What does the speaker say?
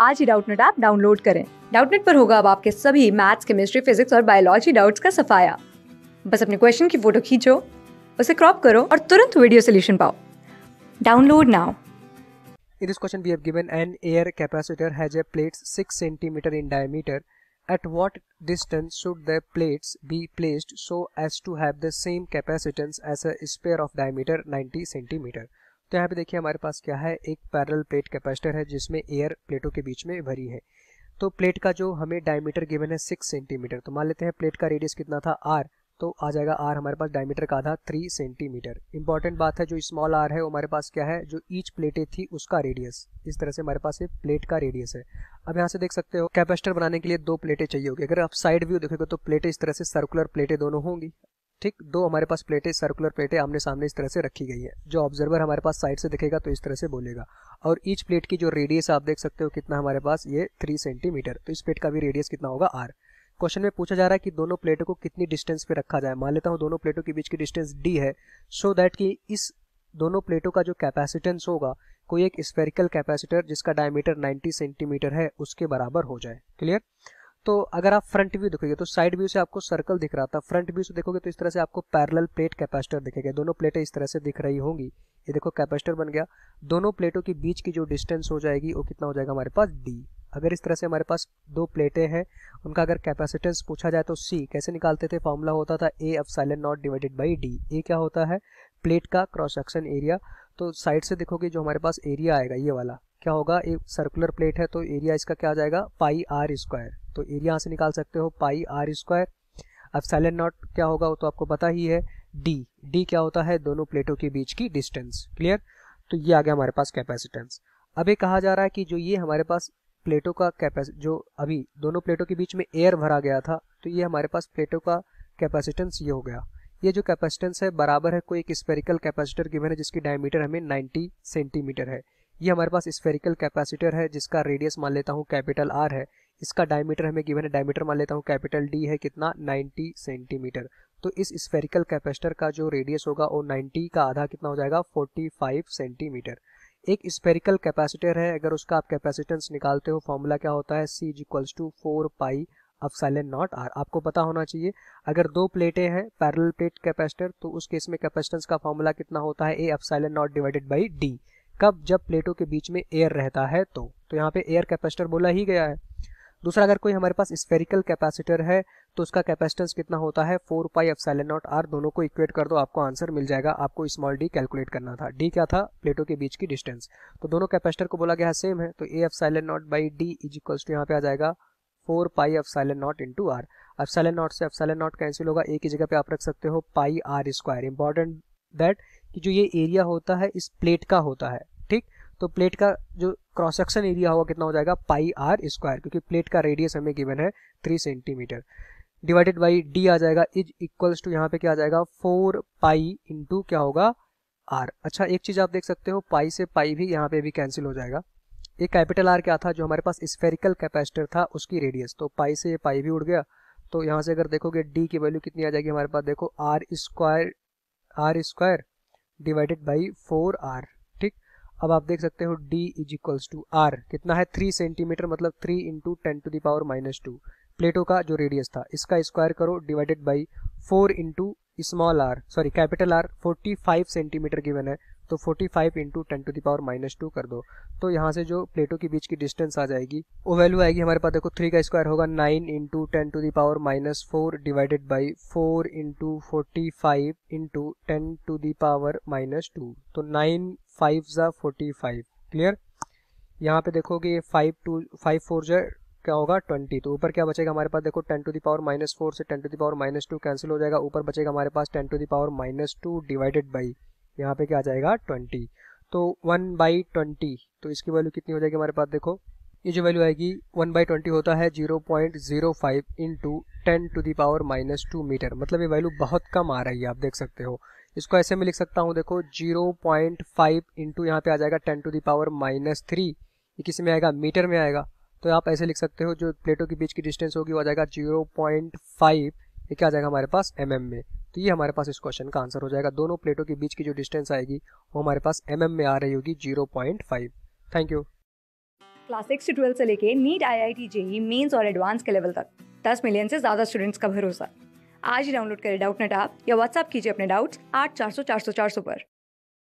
आज ही Doubtnut app download करें डाउटनेट पर होगा अब आपके सभी मैथ्स केमिस्ट्री फिजिक्स और बायोलॉजी डाउट्स का सफाया बस अपने क्वेश्चन की फोटो खींचो उसे क्रॉप करो और तुरंत वीडियो सोल्यूशन पाओ download now In this question, we have given an air capacitor has a plates 6 cm in diameter. At what distance should the plates be placed so as to have the same capacitance as a sphere of diameter 90 cm? तो यहाँ पे देखिए हमारे पास क्या है एक parallel plate capacitor है जिसमें एयर प्लेटों के बीच में भरी है तो प्लेट का जो हमें डायमीटर गिवन है सिक्स सेंटीमीटर तो मान लेते हैं प्लेट का रेडियस कितना था आर तो आ जाएगा आर हमारे पास डायमीटर का था थ्री सेंटीमीटर इंपॉर्टेंट बात है जो स्मॉल आर है वो हमारे पास क्या है जो ईच प्लेटें थी उसका रेडियस इस तरह से हमारे पास ये प्लेट का रेडियस है अब यहाँ से देख सकते हो कैपेसिटर बनाने के लिए दो प्लेटें चाहिए होगी अगर आप साइड व्यू देखोगे तो प्लेटें इस तरह से सर्कुलर प्लेटें दोनों होंगी ठीक दो हमारे पास प्लेटें सर्कुलर प्लेटें आमने सामने इस तरह से रखी गई है जो ऑब्जर्वर हमारे पास साइड से दिखेगा तो इस तरह से बोलेगा और ईच प्लेट की जो रेडियस आप देख सकते हो कितना हमारे पास ये थ्री सेंटीमीटर तो इस प्लेट का भी रेडियस कितना होगा आर क्वेश्चन में पूछा जा रहा है कि दोनों प्लेटों को कितनी डिस्टेंस पे रखा जाए मान लेता हूँ दोनों प्लेटों के बीच की डिस्टेंस डी है सो so दैट कि इस दोनों प्लेटों का जो कैपेसिटेंस होगा कोई एक स्पेरिकल कैपेसिटर जिसका डायमीटर 90 सेंटीमीटर है उसके बराबर हो जाए क्लियर तो अगर आप फ्रंट व्यू देखोगे तो साइड व्यू से आपको सर्कल दिख रहा था फ्रंट व्यू से देखोगे तो इस तरह से आपको पैरेलल प्लेट कैपेसिटर दिखेगा दोनों प्लेटें इस तरह से दिख रही होंगी ये देखो कैपेसिटर बन गया दोनों प्लेटों के बीच की जो डिस्टेंस हो जाएगी वो कितना हो जाएगा हमारे पास डी अगर इस तरह से हमारे पास दो प्लेटें हैं उनका अगर कैपेसिटेंस पूछा जाए तो सी कैसे निकालते थे फॉर्मूला होता था A epsilon naught divided by D A क्या होता है प्लेट का क्रॉस सेक्शन एरिया तो साइड से देखोगे जो हमारे पास एरिया आएगा ये वाला क्या होगा एक सर्कुलर प्लेट है तो एरिया इसका क्या आ जाएगा पाई आर स्क्वायर तो एरिया यहाँ से निकाल सकते हो पाई आर स्क्वायर अब सैलेंट नॉट क्या होगा वो तो आपको पता ही है डी डी क्या होता है दोनों प्लेटों के बीच की डिस्टेंस क्लियर तो ये आ गया हमारे पास कैपेसिटेंस अब ये कहा जा रहा है कि जो ये हमारे पास प्लेटों का कैपेसिटी जो अभी दोनों प्लेटों के बीच में एयर भरा गया था तो ये हमारे पास प्लेटों का कैपेसिटेंस ये हो गया ये जो कैपेसिटेंस है बराबर है कोई एक स्पेरिकल कैपेसिटर गिवन है जिसकी डायमीटर हमें 90 सेंटीमीटर है ये हमारे पास स्फेरिकल कैपेसिटर है जिसका रेडियस मान लेता हूँ कैपिटल आर है इसका डायमीटर हमें गिवन है डायमीटर मान लेता हूँ कैपिटल डी है कितना 90 सेंटीमीटर तो इस स्फेरिकल कैपेसिटर का जो रेडियस होगा वो 90 का आधा कितना हो जाएगा 45 सेंटीमीटर एक स्फेरिकल कैपेसिटर है अगर उसका आप कैपेसिटेंस निकालते हो फॉर्मूला क्या होता है C is equals to four pi epsilon not are आपको पता होना चाहिए अगर दो प्लेटें हैं पैरल प्लेट कैपेसिटर तो उस केस में कैपेसिटेंस का फॉर्मूला कितना होता है A epsilon naught divided by D कब जब प्लेटों के बीच में एयर रहता है तो तो यहाँ पे एयर कैपेसिटर बोला ही गया है दूसरा अगर कोई हमारे पास स्पेरिकल कैपेसिटर है तो उसका कैपेसिटेंस कितना होता है four pi F naught R दोनों को इक्वेट कर दो आपको आंसर मिल जाएगा आपको स्मॉल डी कैलकुलेट करना था डी क्या था प्लेटों के बीच की डिस्टेंस तो दोनों कैपेसिटर को बोला गया सेम है तो A F naught by D is equals to यहाँ पे आ जाएगा four pi F naught into R F naught से एफ नॉट कैंसिल होगा ए की जगह पे आप रख सकते हो pi R square important that कि जो ये एरिया होता है इस प्लेट का होता है तो प्लेट का जो क्रॉस सेक्शन एरिया होगा कितना हो जाएगा पाई आर स्क्वायर क्योंकि प्लेट का रेडियस हमें गिवन है three centimetre divided by D आ जाएगा इज इक्वल्स टू यहाँ पे क्या आ जाएगा फोर पाई इंटू क्या होगा आर अच्छा एक चीज आप देख सकते हो पाई से पाई भी यहाँ पे भी कैंसिल हो जाएगा ये कैपिटल आर क्या था जो हमारे पास स्फेरिकल कैपेसिटर था उसकी रेडियस तो पाई से पाई भी उड़ गया तो यहाँ से अगर देखोगे डी की वैल्यू कितनी आ जाएगी हमारे पास देखो R square R square divided by four R अब आप देख सकते हो d is equals to R कितना है थ्री सेंटीमीटर मतलब three into ten to the power minus two प्लेटो का जो रेडियस था इसका स्क्वायर करो divided by four into small R sorry capital R forty five centimetre given है तो 45 five into ten to the power minus two कर दो तो यहाँ से जो प्लेटों के बीच की डिस्टेंस आ जाएगी वो वैल्यू आएगी हमारे पास देखो थ्री का स्क्वायर होगा nine into ten to the power minus four divided by four into forty five into ten to the power minus two तो नाइन फाइव ज़ा फोर्टी फाइव क्लियर यहाँ पे देखोगे फाइव टू फाइव फोर जो क्या होगा ट्वेंटी तो ऊपर क्या बचेगा हमारे पास देखो ten to the power minus four से ten to the power minus two cancel हो जाएगा ऊपर बचेगा हमारे पास ten to the power minus two divided by यहाँ पे क्या आ जाएगा ट्वेंटी तो वन बाई ट्वेंटी तो इसकी वैल्यू कितनी हो जाएगी हमारे पास देखो ये जो वैल्यू आएगी वन बाई ट्वेंटी होता है zero point zero five into ten to the power minus two metre मतलब ये वैल्यू बहुत कम आ रही है आप देख सकते हो इसको ऐसे में लिख सकता हूँ देखो जीरो पॉइंट फाइव इंटू यहाँ पे आ जाएगा ten to the power minus three ये किसी में आएगा मीटर में आएगा तो आप ऐसे लिख सकते हो जो प्लेटों के बीच की डिस्टेंस होगी वो आ जाएगा जीरो पॉइंट फाइव ये क्या आ जाएगा हमारे पास एम mm में तो ये हमारे पास इस क्वेश्चन का आंसर हो जाएगा दोनों प्लेटों के बीच की जो डिस्टेंस आएगी वो हमारे पास एम mm में आ रही होगी zero point five thank you class six से ट्वेल्थ से लेके NEET I I T JEE mains और एडवांस के लेवल तक दस मिलियन से ज्यादा स्टूडेंट्स का भरोसा आज ही डाउनलोड करें डाउट नेट आप या व्हाट्सअप कीजिए अपने डाउट्स आठ चार सौ चार सौ चार सौ पर